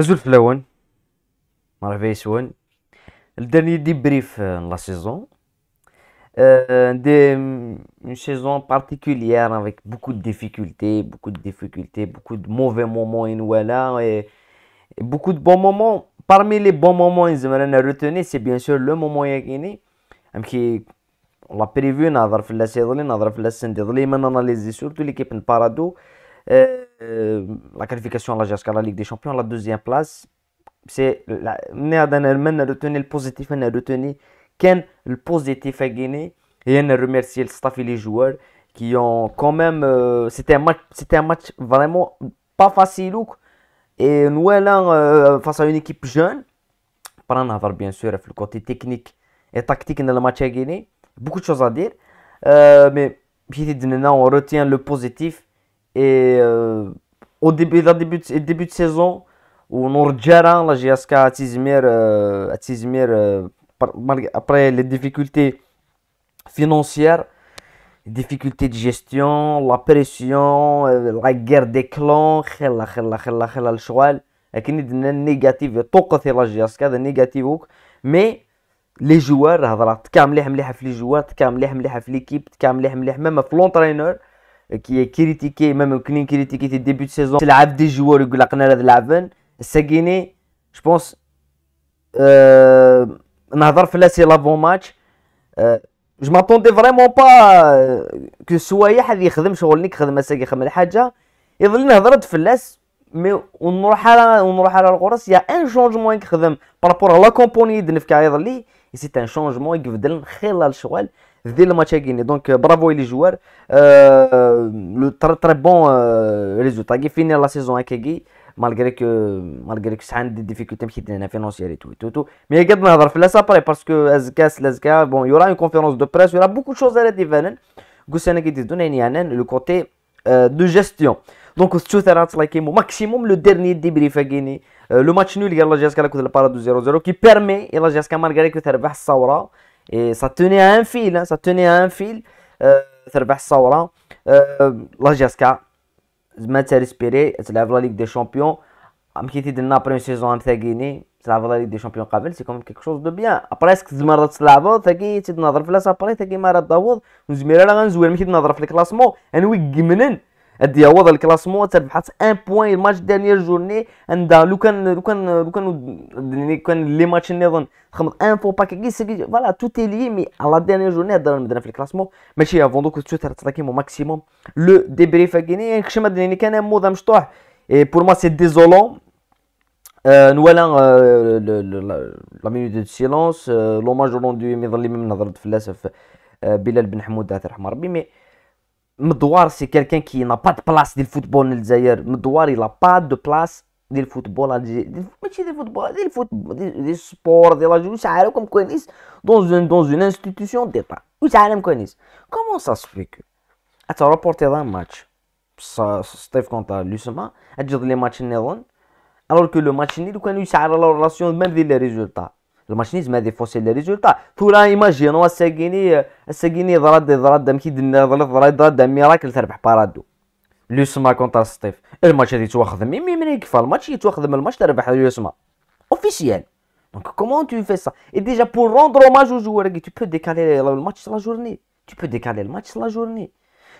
Azul fell-awen. Merħba Le dernier débrief de la saison. une saison particulière avec beaucoup de difficultés, beaucoup de difficultés, beaucoup de mauvais moments inouïs et, et beaucoup de bons moments. Parmi les bons moments, ils nous retenir, c'est bien sûr le moment yakini. venu. on l'a prévu, on a fait la saison, on a fait la saison, on a analysé surtout l'équipe de Parado. Euh, la qualification à la la Ligue des Champions, la deuxième place, c'est la retenu le positif, on a retenu qu'un le positif à Guinée et on a le staff et les joueurs qui ont quand même euh, c'était un match c'était un match vraiment pas facile et nous allons hein, euh, face à une équipe jeune par en avoir bien sûr le côté technique et tactique dans le match à Guinée beaucoup de choses à dire mais on retient le positif et euh, au début, début, de, début de saison, on la GSK à euh, euh, après les difficultés financières, difficultés de gestion, la pression, la guerre des clans, khella khella khella khella le mais les joueurs, les les كي كريتيكي ما ممكنين كريتيكي تي ديبي دو سيزون تلعب دي جوار يقول لك انا راه لعبان الساكيني جو بونس أه... نهضر في لاسي لافون ماتش جو ماتوندي فريمون با كو سوا حد يخدم شغل نيك خدم ساكي خدم الحاجه يظل نهضرت في لاس مي ونروح على ونروح على الغرس يا ان شونجمون يخدم بارابور لا كومبوني دنفكا يظلي سي ان شونجمون يبدل خلال الشغل le match e Donc euh, bravo les joueurs. Euh, le très bon euh, résultat. Il la saison à Malgré que, malgré que ça a des difficultés financières Mais il y a y aura une conférence de presse, il y aura beaucoup de choses à Le côté de gestion. Donc, au maximum, le dernier débrief le match nul, il y a la de 0-0 qui permet, malgré اي صدتوني هانفيل صدتوني ان فيل آه، تربح الصوره أه لا جاسكا زعما تريسبيري تلعب لا ليغ دي شامبيون كي تيدلنا بريم سيزون ام تاكيني تلعب لا ليغ دي شامبيون قبل سي كوم كيك شوز دو بيان بريسك زعما راه تلعب تاكي تيد نهضر في لاسابري تاكي ما راه داوض وزميرا راه غنزوير ملي تيد نهضر في الكلاسمون انوي كمنن هادي هو ذا الكلاسمون تربحت ان بوين الماتش دانيير جورني عند لو كان لو كان لو كان يعني كان لي ماتش نظن خمط ان فو باك كي سي فوالا تو تي لي مي على دانيير جورني هضرنا مدنا في الكلاسمون ماشي افون دوك تو مو ماكسيموم لو ديبريف كاين كشما دني كان موضه مشطوح اي بور ما سي ديزولون نوالا لا مينوت دو سيلونس لوماج لون دو مي ظلي من نهضر تفلاسف بلال بن حمود الله يرحمه ربي مي M'Douar, c'est quelqu'un qui n'a pas de place dans le football M'douar, Medouar, il n'a pas de place dans le football algérien. Machine du football, dans football, des sports, de la comme connais dans une, dans une institution d'État. Comment ça se fait que à te rapporté un match, ça, Steve contre Lusma, à dire les matchs nés hein. alors que le match nul, quand il a la relation même des résultats. الماشينيزم هذه فوسيل لي ريزولتا تو لا ايماج جينوا ساكيني ساكيني ضرد ضرد مكيد ضرد ضرد ضرد ميراكل تربح بارادو لوسما كونتر ستيف الماتش هذه تواخذ مي مي مني كيفا الماتش يتواخذ من الماتش تربح لوسما اوفيسيال دونك كومون تو في سا اي ديجا بور روندر اوماج او كي تو بو ديكالي الماتش لا جورني تو بو ديكالي الماتش لا جورني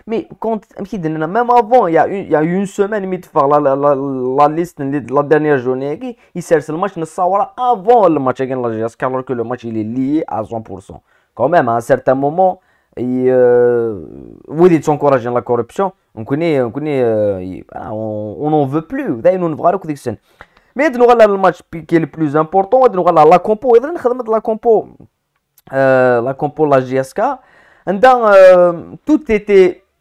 Mais quand même avant, il y a une, il a une semaine, la, la, la, la liste, la dernière journée, il sert le match avant le match avec l'Algérie, alors que le match il est lié à 100%. Quand même, à un certain moment, et, euh, vous dites encourager la corruption, on connaît, on connaît, euh, ah, on n'en veut plus. Mais nous le match qui est le plus important, nous la compo, la compo, de euh, la compo, la GSK. Euh, tout était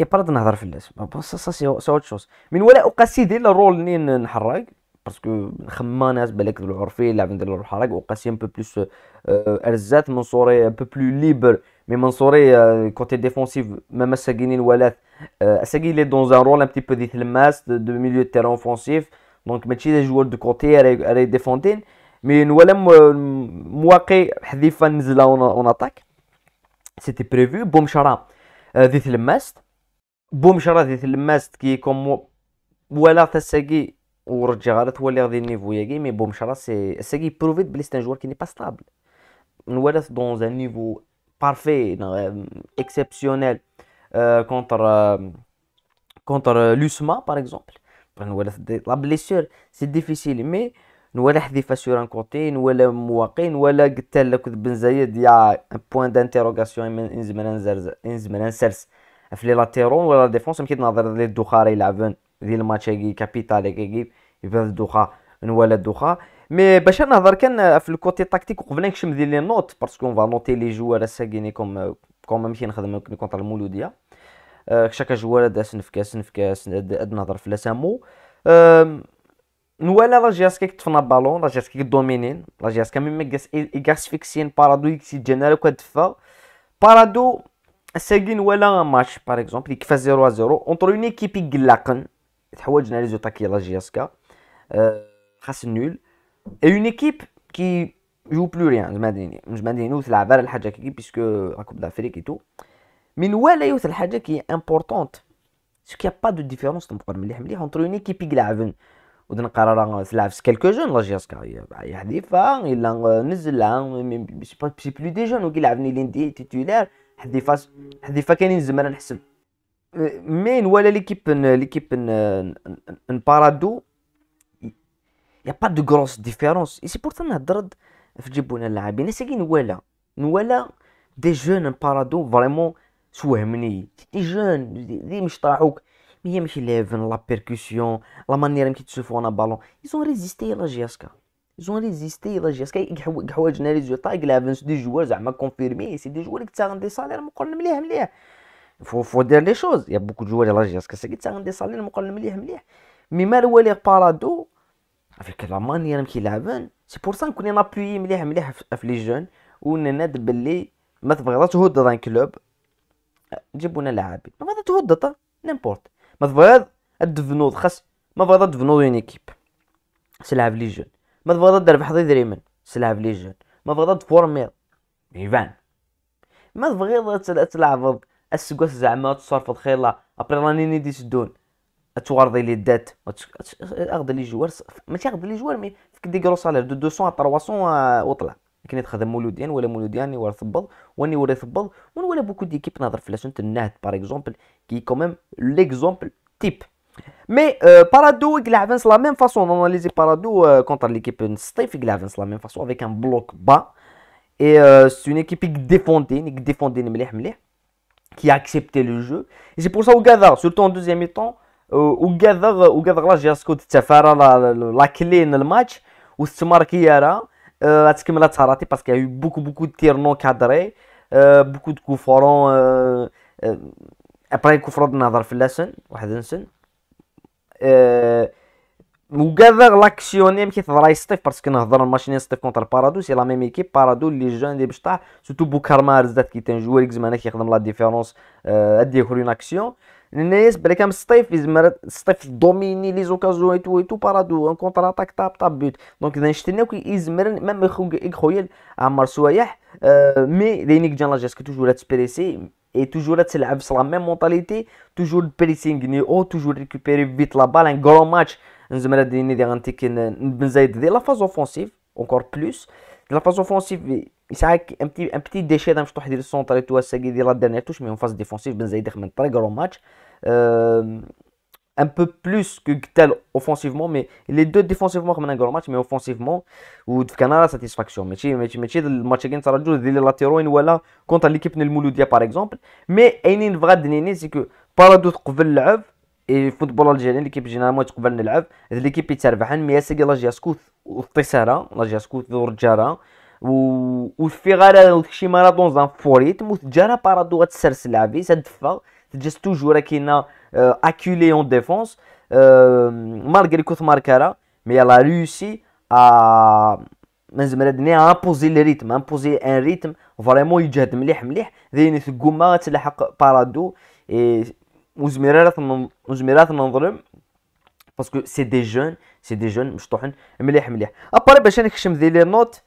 Et pas de Ça c'est autre chose. Mais nous avons passé le rôle de N'Harag. Parce que nous avons passé le rôle de un peu plus. Nous serait un peu plus libre Mais nous côté défensif. Même à est dans un rôle un petit peu de milieu de terrain offensif. Donc, il avons joueurs de côté est défendu. Mais nous avons passé le rôle de attaque C'était prévu. بومشرا ديت تلماس كي كوم ولا تساكي ورجع غير تولي غادي النيفو ياكي مي بومشرا راه سي ساكي بروفيت بلي سي جوار كي ني با ستابل ولا دون ان نيفو بارفي اكسيبسيونيل كونتر كونتر لوسما باغ اكزومبل نولا لا بليسور سي ديفيسيل مي نولا حذيفه سور ان كوتي نولا مواقين ولا قتال لك بن زايد يا بوان بوين دانتيروغاسيون انزمنا نزرز انزمنا نسرس في لي لاتيرون ولا ديفونس يمكن نهضر لي الدوخا راه يلعبون ديال الماتش كي كابيتال كي يبدا الدوخا نوالا الدوخا مي باش نهضر كان في الكوتي تاكتيك وقبل نكشم ديال لي نوت باسكو اون نوتي لي جوار ساكيني كوم كوم نخدم كونتر المولوديه شاكا جوار داس نفكاس نفكاس نهضر في لاسامو نوالا لا جيرسكا تفنا بالون لا جيرسكا دومينين لا جيرسكا ميم كاس فيكسين بارادو يكسي جنرال كدفا بارادو ساكين ولا ماتش باغ اكزومبل يكفى 0 0 اونتر اون ايكيب يقلقن تحوجنا لي كي لا جياسكا خاص النول اي اون ايكيب كي جو بلو ريان زعما ديني زعما ديني تلعب على الحاجه كي بيسكو راكوب دافريك اي تو من ولا يوث الحاجه كي امبورطونت كي با دو ديفيرونس تنقول مليح مليح اونتر اون ايكيب يلعبن ودن قرار تلعب في كالكو جون لا جياسكا حديفه الا نزلها سي بلو دي جون وكيلعبني لين تيتولار حذيفه حذيفه كاينين زعما نحسب مي نوالا ليكيب ليكيب ان بارادو يا با دو غروس ديفيرونس اي سي بورتا نهضر في جيبونا اللاعبين كاين نوالا نوالا دي جون ان بارادو فريمون سوهمني دي جون دي مش طاحوك هي ماشي ليفن لا بيركوسيون لا مانيير كي انا بالون ايزون ريزيستي لا جياسكا زون ريزيستي résisté الا جي اسكي حوايجنا لي زوطا لافنس دي جوار زعما كونفيرمي سي دي جوار كتا دي سالير مقرن مليح مليح فو فو دير لي شوز يا بوكو جوار لا جي اسكي كتا دي سالير مقرن مليح مليح مي مالو لي بارادو افيك لا مانيير كيلعبن سي بور سا نكون نابويي مليح مليح في لي جون وناد باللي ما تبغيضا تهدد ان كلوب جيبونا لاعبين ما بغيضا تهدد نيمبورت ما تبغيض تدفنوض خاص ما بغيضا تدفنوض اون ايكيب تلعب لي جون ما تبغى تدرب حضيض ريمن سلاف ليجن ما تبغى فورمير ايفان ما تبغي تلعب السقوس زعما تصرفض خيلا ابري راني نيدي سدون تورضي لي الدات اخذ لي جوار ماشي اخذ لي جوار مي فيك دي كرو سالير دو 200 300 آه، وطلع كي تخدم مولودين ولا مولودين ني ورث ثبض وني ورث ثبض ونولا بوكو ديكيب نهضر فلاش انت النهد باغ اكزومبل كي كوميم ليكزومبل تيب Mais euh, Parado et Glavens, la même façon, on analyse Parado euh, contre l'équipe Steve et Glavens, la même façon, avec un bloc bas. Et euh, c'est une équipe qui défendait, qui défendait qui a accepté le jeu. Et c'est pour ça Gadar, surtout en deuxième temps, au euh, Ougadar là, j'ai Tafara la clé dans le match, ou Stemar Kiara, l'a Tsarati, parce qu'il y a eu beaucoup, beaucoup de tirs non cadrés, beaucoup de coups francs, après les coups francs de Nadar Fillassen, وكذا آه، لاكسيونيم كي تهضر ستيف باسكو نهضر الماشيني ستيف كونتر بارادو سي لا ميم ايكيب بارادو لي جون دي بشطاح سوتو بوكار مارز ذات كي تان جوار زعما كيخدم لا ديفيرونس آه، ادي يخرج اون اكسيون الناس بلا كان ستيف زعما ستيف دوميني لي زوكازيون اي تو اي تو بارادو ان كونتر اتاك طاب طاب بيوت دونك اذا شتنا كي يزمرن ميم خويا عمر سوايح مي لينيك جان لا توجور تسبريسي et toujours là, la même mentalité, toujours le pressing toujours récupérer vite la balle, un grand match. Nous avons donné des que nous dès la phase offensive, encore plus. la phase offensive, c'est un petit un petit déchet dans le centre et tout C'est la dernière touche, mais en phase défensive, nous avons un très grand match. Euh, un peu plus que Gtel offensivement, mais les deux défensivement comme un grand match, mais offensivement, ou tu as la satisfaction. Mais tu sais, le match against Sarajevo, des latéraux, ou là, contre l'équipe de Mouloudia par exemple. Mais il y a une vraie dénée, c'est que par d'autres قبل لعب et le football algérien l'équipe généralement تقبل نلعب l'équipe يتربحن مي اسكي لا جياسكوت والطيساره لا جياسكوت ورجاره و وفي غير شي مره دونز ان فوريت موت جاره بارادو غتسرس لعبي تدفى جست توجور كاينه اكولي اون ديفونس مالغري كوث ماركارا مي يلا روسي ا نزمر دني امبوزي ريتم امبوزي ان ريتم فريمون يجهد مليح مليح في ثقوما تلاحق بارادو وزميرات وزميرات نظلم باسكو سي دي جون سي دي جون مشطوحين مليح مليح ابار باش نكشم ذي لي نوت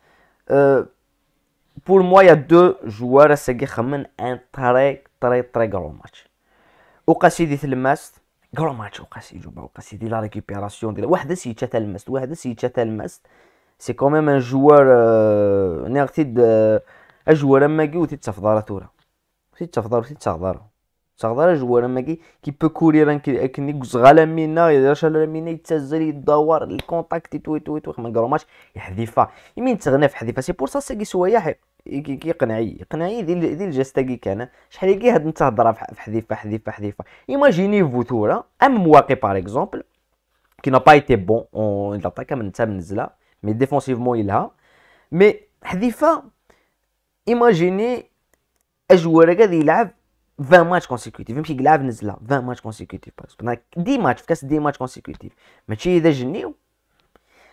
بور موا يا دو جوار ساكي خمن ان تري تري تري غرو ماتش اوقاسي دي قالوا ما ماتش اوقاسي جوبا اوقاسي لا ريكوبيراسيون ديال واحد سيتشا تلماست واحد سيتشا تلماست سي كوميم ان جوار انا غتي اجوار ماكي وتي تفضار تورا تي تفضار تي تغضر تغضر اجوار ماكي كي بو كورير كني غزغالا مينا يدرشا مينا يتسزل يدور الكونتاكت توي توي توي من كرو ماتش يحذفها يمين تغنى في حذفها سي بور سا سي كي سوايا كيقنعي يقنعي ديال ديال الجسته كي كان شحال كي هاد انت هضره في حذيفه حذيفه ايماجيني فوتورا ام مواقي باغ اكزومبل كي نا با ايتي بون اون لاتاك من تا منزله مي ديفونسيفمون يلها مي حذيفه ايماجيني اجوار كاع يلعب 20 ماتش كونسيكوتيف يمشي يلعب نزله 20 ماتش كونسيكوتيف باسكو دي ماتش في كاس دي ماتش كونسيكوتيف ماشي اذا جنيو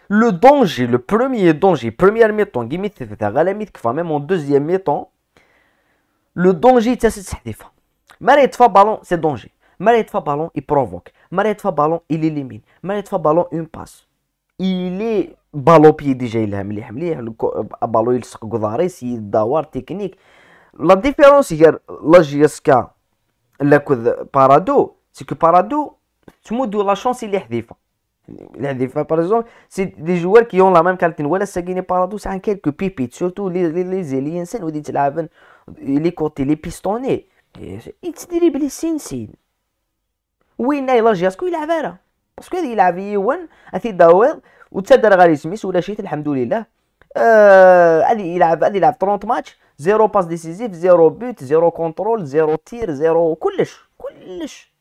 Le danger, le premier danger, premier la temps enfin même en deuxième méton hein. le danger, c'est cette défense. trois ballon, c'est danger. trois ballon, il provoque. trois ballon, il élimine. trois ballon, une passe. Il est ballon pied déjà, il est mis مليح ballon il se il est الدوار technique. La différence hier, la JSK, la Parado, c'est que Parado, tu la chance il est défense. اللي باغ اكزومبل سي دي جوار كي اون لا ميم كالتين ولا ساكيني بارادوس عن كيلكو بيبيت سورتو لي لي زيليانسان ودي تلعبن لي كوتي لي بيستوني ديري بلي سين سين وين لا جاسكو يلعب راه باسكو هذا يلعب يوان اثي داوض وتسدر غالي سميس ولا شيت الحمد لله هذه آه يلعب هادي يلعب 30 ماتش زيرو باس ديسيزيف زيرو بوت زيرو كونترول زيرو تير زيرو كلش كلش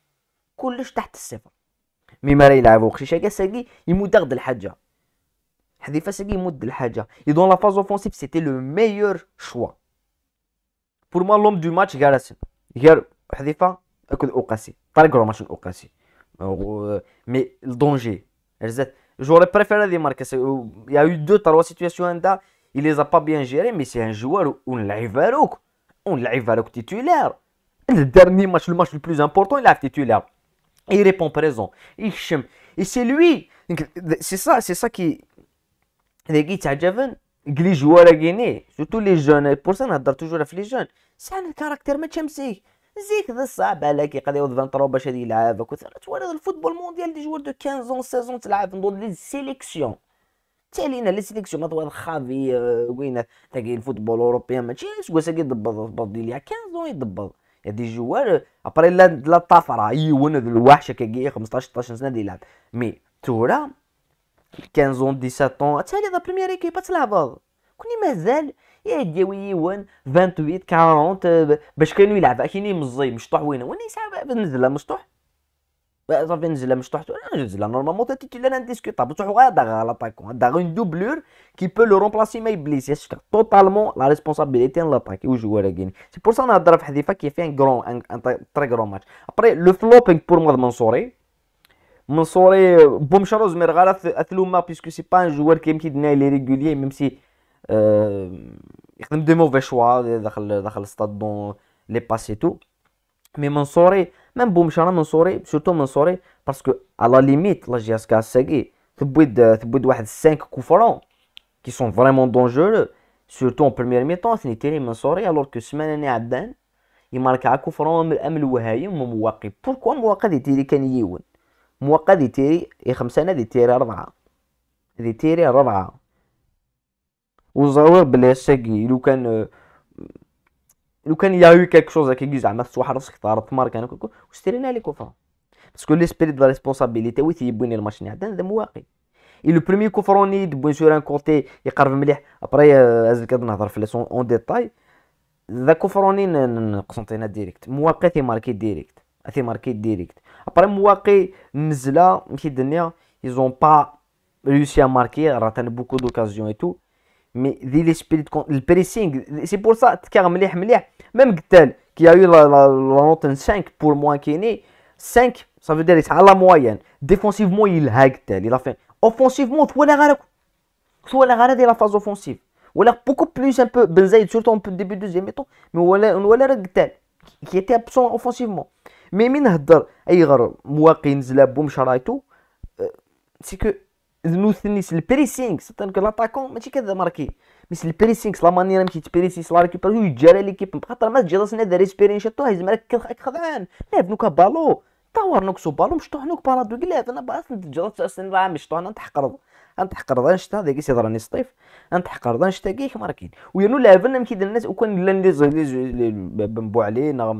كلش تحت الصفر ميما راه يلعبو خشيشه كاع ساكي يمد غد الحاجه حذيفه ساكي يمد الحاجه اي دون لا فاز اوفونسيف سيتي لو ميور شوا بور ما لوم دو ماتش غارسن غير حذيفه اكل اوقاسي طارق ماتش اوقاسي مي الدونجي رزات جوري بريفيري دي ماركاس يا يو دو تروا سيتوياسيون عندها il les با بيان جيري مي سي ان جوار joueur où on l'arrive à On l'arrive à titulaire. Le dernier match, le match le plus il répond présent. Et c'est lui. C'est ça, c'est ça qui. Les les joueurs Guinée, surtout les jeunes, pour ça on a toujours les jeunes. C'est un caractère C'est ça. زيك ça صعب عليك C'est 23 باش هذه C'est ça. الفوتبول مونديال دي جوار دو 15 C'est تلعب les لي سيليكسيون تالينا لي سيليكسيون ما خافي وين c'est الفوتبول الاوروبيان ماشي C'est C'est 15 يدبض دي جوار ابري لا لا طفره يون الوحشه كي 15 16 سنه ديلعب مي تورا 15 ans 17 ans حتى لا بريمير ايكيب تلعب كوني مازال يا ديوي يوان 28 40 باش كانوا يلعب كاين مزي مشطوح وين وين يسحب بالنزله مشطوح Il y a une doublure qui peut le remplacer mais il totalement la responsabilité en l'attaque joueur C'est pour ça a fait un très grand match. Après le flop hein, pour moi de Mansouri, Mansouri je puisque c'est pas un joueur qui est régulier, même si y fait des mauvais choix dans le stade, dans passes passé tout. مي منصوري ما بومش انا منصوري سورتو منصوري باسكو على ليميت لا جي اس كاساكي تبويد تبويد واحد 5 كوفرون كي سون فريمون دونجورو سورتو ان بريمير مي طون ثني تيري منصوري الوغ كو سمان اللي عدان يماركا كوفرون من الامل وهايم ومواقي بوركوا مواقي دي تيري كان يون مواقي دي تيري اي انا دي تيري اربعه دي تيري اربعه وزاور بلا ساكي لو كان لو كان يا يو كيك شوز كي زعما واحد راسك طار الثمار كان كوكو وشترينا لي كوفا باسكو لي سبيريت دو ريسبونسابيليتي وي تيبوني الماشين اللي عندنا هذا مواقي اي لو بروميي كوفروني دبوين سور ان كوتي يقرب مليح ابري ازل الكاد نهضر في لاسون اون ديتاي ذا كوفروني نقسنطينا ديريكت مواقي تي ماركي ديريكت تي ماركي ديريكت ابري مواقي نزله مشي الدنيا ils با pas réussi راه marquer بوكو beaucoup d'occasions اي تو mais dit les spirites qu'il c'est pour ça car Amelie Amelie même Gtelle qui a eu la note 5 pour moi qui est né 5, ça veut dire c'est à la moyenne défensivement il a fait offensivement il a garde soit la de la phase offensive ou la beaucoup plus un peu Benzait surtout en début deuxième mais mais il a la garde qui était absent offensivement mais même dans Aïgaral Mouakine la bombe Chara et euh, c'est que ذنوث نيس البريسينغ سيتانك لاطاكون ماشي كذا ماركي سي البريسينغ لا مانيير ماشي تبريسي لا ريكيبير يجاري ليكيب بخاطر ما تجي راسنا داري سبيرينش تو هيز مالك خضعان لا بنوكا بالو طور نوكسو بالو مش طوحنوك بارادو قال انا باس نتجرى تسعسن راه مش تحقرض انا نتحقر ذا سي ذاك سطيف انا تحقرض انا شتا كيك ماركين ويانو لعبنا مكيد الناس وكان لان لي زو لي بنبو عليه نغ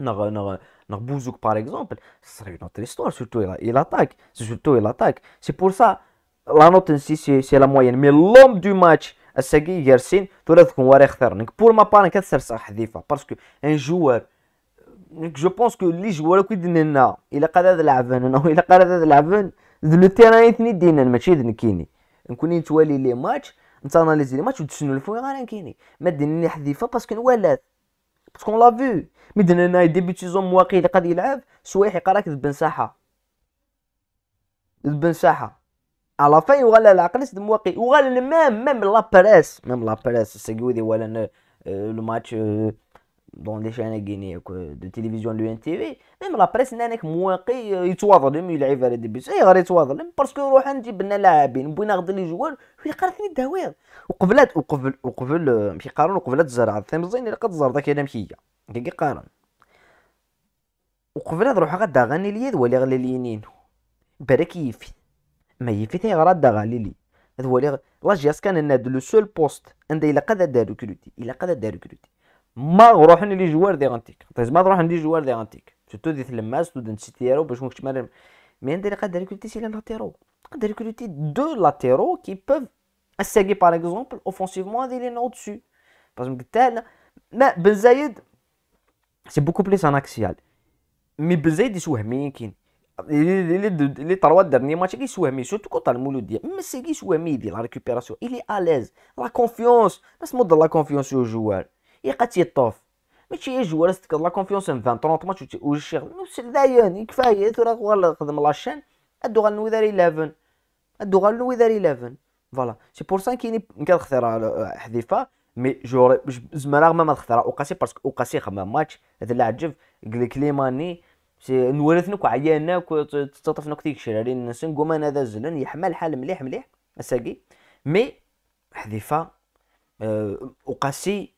نغ نغ Narbouzouc, par exemple, ce serait une autre histoire, surtout il, il attaque. Surtout il attaque. C'est pour ça, la note ici, c'est la moyenne. Mais l'homme du match, الساقي يارسين تولى تكون واري خثر نك بور ما بان كتسر صح حذيفه باسكو ان جوار نك جو بونس كو لي جوار كي دينا الا قال هذا لعبان انا الا قال هذا لعبان ذلو تيران يثني دينا ماشي ذنكيني نكون نتوالي لي ماتش نتاناليزي لي ماتش ودشنو الفوي غير نكيني ما ديني حذيفه باسكو نولات باسكو لا l'a مي دنا dans les débuts de saison, Mouaki, il est قاعد يلعب شويه ساحه ذبن ساحه على فين وغلا العقل سد مواقي وغلا ميم ميم لا بريس ميم لا بريس سيكودي ولا آه، لو ماتش آه، دون لي شان كيني دو تيليفزيون لو ان تي في ميم لا بريس هناك مواقي يتواظلم يلعب على دي بيس اي غير يتواظلم باسكو روح نجيب لنا لاعبين بغينا غدا لي جوار في قراتني الدواوير وقبلات وقبل وقبل ماشي قارون وقبلات الزرع الثمزين اللي قد زرع ذاك انا مشي كي قارن وقبل هاد روح غدا غني ليا ولي غلي لينين بالك يفي ما يفي تي غدا غالي لي هذا ولي لا جياس كان لنا لو سول بوست عند الا قدا دارو كروتي الا قدا دارو كروتي ما غروح لي جوار دي غنتيك طيب ما تروح لي جوار دي غنتيك سيتو دي تلما ستودنت سيتي تيرو باش ممكن مال مي عندي قادر ريكروتي سي لاتيرو قادر ريكروتي دو لاتيرو كي بوف اساكي باغ اكزومبل اوفونسيفمون هادي لي نو دسو باش قلت ما بن زايد سي بوكو بليس ان اكسيال مي بن زايد يسوهمي كاين لي لي تروا derniers matchs كيسوهمي سورتو كونتر المولوديه ميسي مي ديال لا ريكوبيراسيون الي اليز لا كونفيونس بس مود لا كونفيونس يو جوار يقات يطوف ماشي إيه، جوار تكد لا كونفيونس ان 20 30 ماتش نفس الدايان إيه، كفايه ترى غير خدم لاشين ادو غنلو وذار 11 ادو غنلو وذار 11 فوالا سي بور سا كيني كنختار آه، حذيفه مي جوري زعما رغم ما نختار اوقاسي باسكو اوقاسي خمام ماتش هذا العجب ماني سي نورثنك عياناك تتطفنك ديك شرارين الناس نقوم انا ذا زلن يحمل حال مليح مليح اساكي مي حذيفه آه، اوقاسي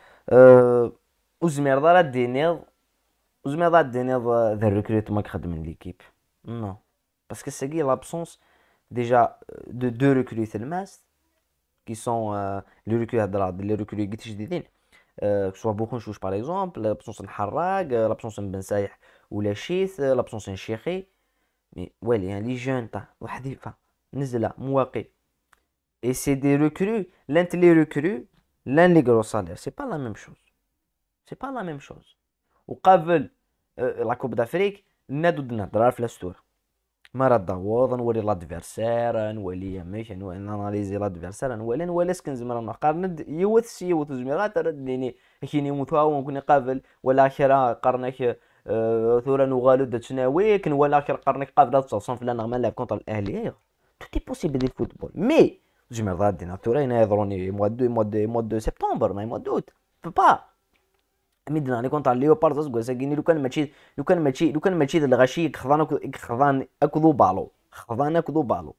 Ouzmerda la ara ad d-iniɣ l'équipe. Non. Parce que c'est l'absence déjà de deux recrues qui sont les recrues la les recrues Que ce soit choses, par exemple, l'absence de Harag, l'absence de ou la l'absence de Chéri. Mais ouais, les jeunes, Wahdifa, Et c'est des recrues, l'un recrues لي كرو سالير C'est pas la même chose. C'est pas la même chose. وقبل لا كوب دافريك نادو نهضر في لاستور ما رد الدوار نولي لادفيرسير نولي ماشي ناناليزي لادفيرسير نولي نولي سكن زعما راه ند يوث سي يوث زعما ترديني كيني مثاو كوني قابل ولا خير قرنك آه، ثورا نغالو دا تشناوي كن ولا خير قرنك قابل تصوصن فلان غمان لعب كونتر الاهلي توتي بوسيبل دي الفوتبول مي جي ضد الدين ناتور اين يضروني موا دو مواد دو موا دو سبتمبر ما موا دوت با ميدنا عليكم ليو ليوبارد تقول ساكيني لو كان ماشي لو كان ماشي لو كان ماشي الغشي خضان خضان اكلو بالو خضان اكلو بالو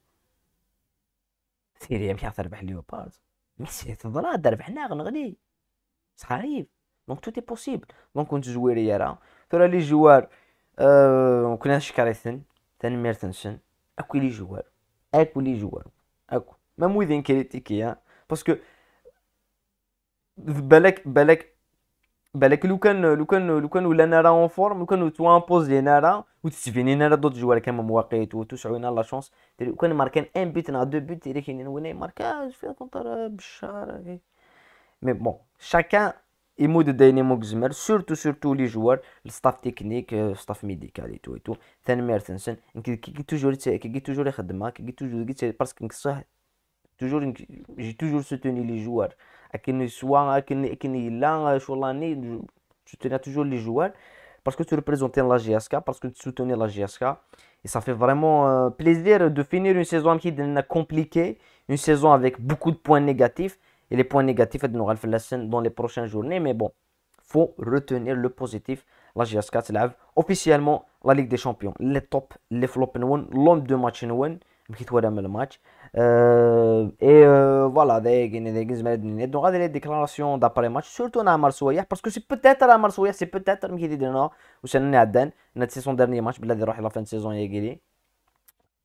سيري مش تربح ليو ليوبارد ميسي تضرا تربح ناغ نغلي صحيح دونك تي بوسيبل دونك كنت جويري راه ترى لي جوار أه... كنا شكريتن ميرتنسن اكو لي جوار اكو لي جوار اكو mais si il est tiqué, hein, parce que balak balak balak lukan lukan lukan ou l'anara en forme lukan ou tu imposes l'anara ou tu viens l'anara d'autres joueurs qui ont et qu'ils tu tu une on a la chance lukan marque un but un deux buts il est qui n'est pas marqué je fais contre euh, mais bon chacun il mou de Dynamo Gzmer surtout surtout les joueurs le staff technique euh, staff médical et tout et tout Thane Mertensen qui toujours qui toujours les qui toujours parce que toujours j'ai toujours soutenu les joueurs à qu'ils soient à qu'ils là sur l'année je tenais toujours les joueurs parce que tu représentais la GSK parce que tu soutenais la GSK et ça fait vraiment euh, plaisir de finir une saison qui est compliquée une saison avec beaucoup de points négatifs et les points négatifs nous la scène dans les prochaines journées mais bon faut retenir le positif la GSK c'est officiellement la Ligue des Champions les top les flop l'homme de match win بكيت ولا le match et voilà, donc les déclarations d'après match, surtout à Amar parce que c'est peut-être la Amar c'est peut-être à dit non ou c'est son dernier match, mais là, il la fin de saison, il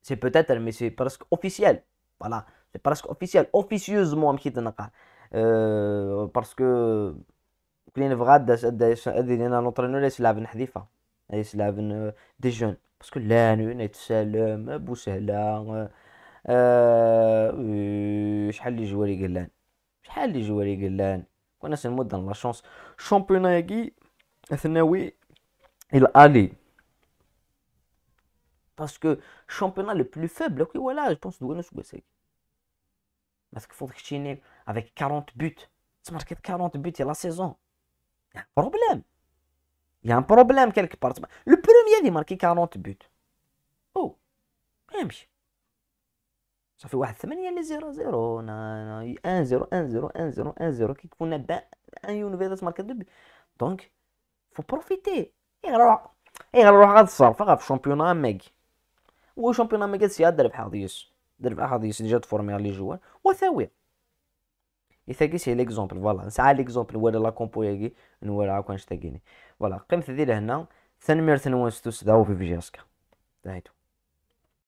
C'est peut-être, mais c'est presque officiel. Voilà, c'est presque officiel, officieusement Mkhidi dit Euh, parce que, Kline Vrad, l'entraîneur, il a une hadifa, il se une des jeunes. Parce que là, il a une salle, je suis allé jouer à Régueline. Je suis allé jouer. On mot dans la chance. Championnat est... oui? Il a dit. Parce que championnat le plus faible, oui, voilà. Je pense que nous Parce qu'il faut que je chine avec 40 buts. Tu marques 40 buts il la saison. Il y a un problème. Il y a un problème quelque part. Le premier a marqué 40 buts. Oh Même صافي واحد ثمانية لي زيرو زيرو نا نا ان زيرو ان زيرو ان زيرو ان زيرو كي تكون با ان يونيفيرس ماركت دو بي دونك فو بروفيتي يروح إيه يروح إيه غاد الصرف غا في الشامبيونا ماكي و الشامبيونا ماكي سيا درب حاضيس درب حاضيس ديجا تفورمير لي جوار ثاوي يثاقي سي ليكزومبل فوالا نسعى ليكزومبل ولا لا كومبو ياكي نورا عاكو نشتاقيني فوالا قمت ذي لهنا مير ثنوان ونستوس داو في فيجاسكا دايتو